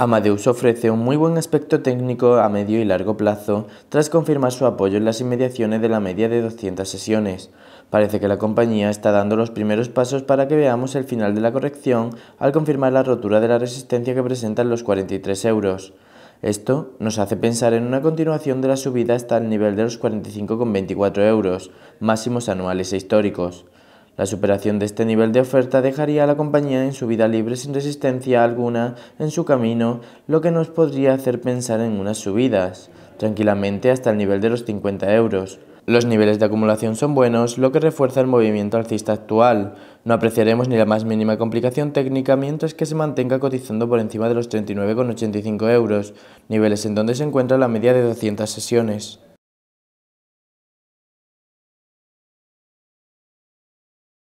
Amadeus ofrece un muy buen aspecto técnico a medio y largo plazo tras confirmar su apoyo en las inmediaciones de la media de 200 sesiones. Parece que la compañía está dando los primeros pasos para que veamos el final de la corrección al confirmar la rotura de la resistencia que presentan los 43 euros. Esto nos hace pensar en una continuación de la subida hasta el nivel de los 45,24 euros, máximos anuales e históricos. La superación de este nivel de oferta dejaría a la compañía en su vida libre sin resistencia alguna en su camino, lo que nos podría hacer pensar en unas subidas, tranquilamente hasta el nivel de los 50 euros. Los niveles de acumulación son buenos, lo que refuerza el movimiento alcista actual. No apreciaremos ni la más mínima complicación técnica mientras que se mantenga cotizando por encima de los 39,85 euros, niveles en donde se encuentra la media de 200 sesiones.